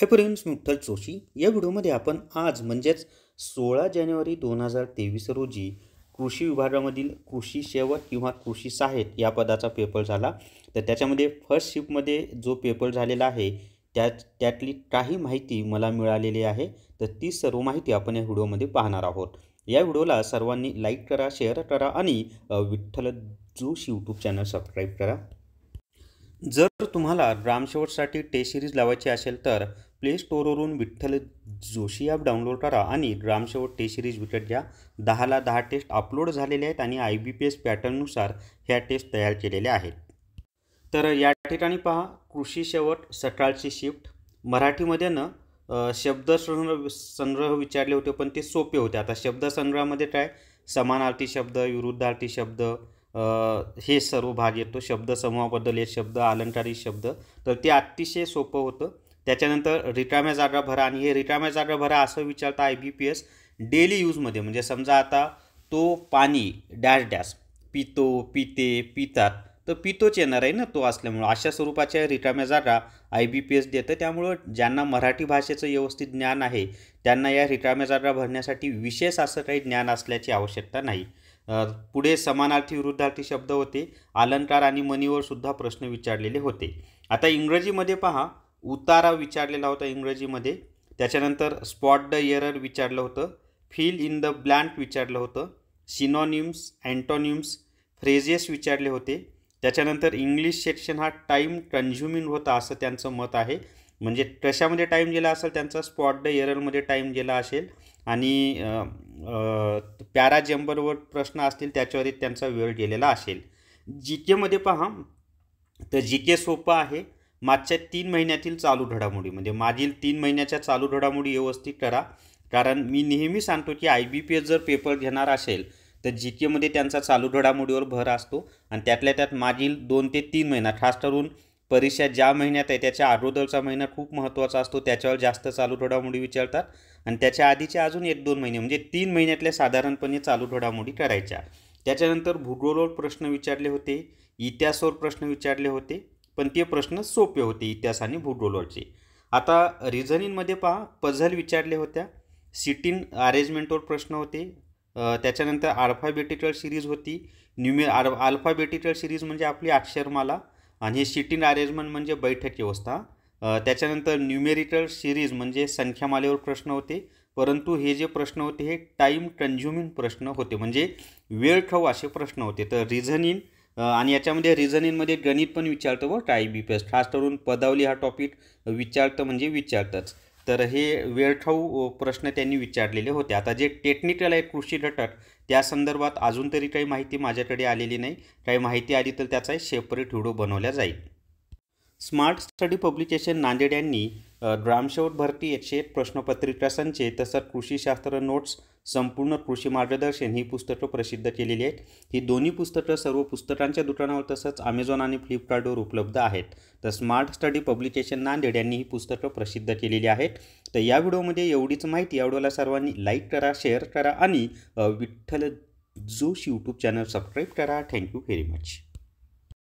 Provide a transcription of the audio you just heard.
हे फ्रेंड्स मी उत्तर जोशी या व्हिडिओमध्ये आपण आज म्हणजेच सोळा जानेवारी दोन हजार तेवीस रोजी कृषी विभागामधील कृषी सेवक किंवा कृषी सहाय्यक या पदाचा पेपर झाला तर त्याच्यामध्ये फर्स्ट शिफ्टमध्ये जो पेपर झालेला आहे त्या त्यातली काही माहिती मला मिळालेली आहे तर ती सर्व माहिती आपण या व्हिडिओमध्ये पाहणार आहोत या व्हिडिओला सर्वांनी लाईक करा शेअर करा आणि Vitthal Joshi YouTube channel subscribe करा जर तुम्हाला रामशेवटसाठी टेस्ट सिरीज लावायची असेल तर प्ले स्टोरवरून विठ्ठल जोशी ॲप डाउनलोड करा आणि रामशेव टेस्ट सिरीज विकत घ्या दहाला दहा टेस्ट अपलोड झालेले आहेत आणि आय बी पी एस पॅटर्ननुसार ह्या टेस्ट तयार केलेल्या आहेत तर या ठिकाणी पहा कृषी शेवट सकाळची शिफ्ट मराठीमध्ये ना शब्द संग्रह विचारले होते पण ते सोपे होते आता शब्दसंग्रहामध्ये काय समानार्थी शब्द विरुद्धार्थी शब्द हे सर्व भाग येतो शब्दसमूहाबद्दल हे शब्द अलंकारी शब्द तर ते अतिशय सोपं होतं त्याच्यानंतर रिकाम्या जागा भरा आणि हे रिकाम्या जागा भरा असं विचारता I B P S daily यूजमध्ये म्हणजे समजा आता तो पाणी डॅश डॅश पितो पिते पितात तर पितोच येणार आहे ना तो असल्यामुळं अशा स्वरूपाच्या रिकाम्या जागा आय बी पी एस देतं त्यामुळं ज्यांना मराठी भाषेचं व्यवस्थित ज्ञान आहे त्यांना या रिकाम्या जागा भरण्यासाठी विशेष असं काही ज्ञान असल्याची आवश्यकता नाही पुढे समानार्थी विरुद्धार्थी शब्द होते अलंकार आणि मनीवर सुद्धा प्रश्न विचारलेले होते आता इंग्रजीमध्ये पहा उतारा विचारलेला होता इंग्रजीमध्ये त्याच्यानंतर स्पॉट द एरर विचारलं होतं फील इन द ब्लँक विचारलं होतं सिनॉनिम्स अँटॉनिम्स फ्रेजेस विचारले होते त्याच्यानंतर इंग्लिश सेक्शन हा टाईम कन्झ्युमिंग होता असं त्यांचं मत आहे म्हणजे कशामध्ये टाईम गेला असेल त्यांचा स्पॉट द एररमध्ये टाईम गेला असेल आणि पॅराजेंबरवर प्रश्न असतील त्याच्यावरही त्यांचा वेळ गेलेला असेल जी केमध्ये पहा तर जी के सोपं आहे मागच्या तीन महिन्यातील चालू घडामोडी म्हणजे मागील तीन महिन्याच्या चालू घडामोडी व्यवस्थित करा कारण मी नेहमी सांगतो की आय बी पी एस जर पेपर घेणार असेल तर जी केमध्ये त्यांचा चालू घडामोडीवर भर असतो आणि त्यातल्या त्यात मागील दोन ते तीन महिना खास करून परीक्षा ज्या महिन्यात आहे त्याच्या अगोदरचा महिना खूप महत्त्वाचा असतो त्याच्यावर जास्त चालू घडामोडी विचारतात आणि त्याच्या आधीचे अजून एक दोन महिने म्हणजे तीन महिन्यातल्या साधारणपणे चालू घडामोडी करायच्या त्याच्यानंतर भूगोलवर प्रश्न विचारले होते इतिहासवर प्रश्न विचारले होते पण ते प्रश्न सोपे होते इतिहास आणि भूगोलवरचे आता रिझनिंगमध्ये पहा पझल विचारले होत्या सिटीन अरेंजमेंटवर प्रश्न होते त्याच्यानंतर आल्फाबेटिकल सिरीज होती न्यूमे आर आल्फाबेटिकल सिरीज म्हणजे आपली अक्षरमाला आणि हे सिटीन अरेंजमेंट म्हणजे बैठक व्यवस्था त्याच्यानंतर न्यूमेरिकल सिरीज म्हणजे संख्यामालेवर प्रश्न होते परंतु हे जे प्रश्न होते हे टाईम कन्झ्युमिंग प्रश्न होते म्हणजे वेळ खाऊ असे प्रश्न होते तर रिझनिंग आणि याच्यामध्ये रिझनिंगमध्ये गणित पण विचारतो व टाय बी पी एस खास करून पदावली हा टॉपिक विचारतं म्हणजे विचारतंच तर हे वेळठाऊ प्रश्न त्यांनी विचारलेले होते आता जे टेक्निकल आहे कृषी घटक त्या संदर्भात अजून तरी काही माहिती माझ्याकडे आलेली नाही काही माहिती आली तर त्याचाही सेपरेट व्हिडिओ बनवला जाईल स्मार्ट स्टडी पब्लिकेशन नांदेड यांनी ग्रामसेवक भरती एकशे एक प्रश्नपत्रिका संचे तसंच कृषीशास्त्र नोट्स संपूर्ण कृषी मार्गदर्शन ही पुस्तकं प्रसिद्ध केलेली आहेत ही दोन्ही पुस्तकं सर्व पुस्तकांच्या दुकानावर तसंच अमेझॉन आणि फ्लिपकार्टवर उपलब्ध आहेत तर स्मार्ट स्टडी पब्लिकेशन नांदेड यांनी ही पुस्तकं प्रसिद्ध केलेली आहेत तर या व्हिडिओमध्ये एवढीच माहिती व्हिडिओला सर्वांनी लाईक करा शेअर करा आणि Vitthal Joshi YouTube channel subscribe करा थँक्यू व्हेरी मच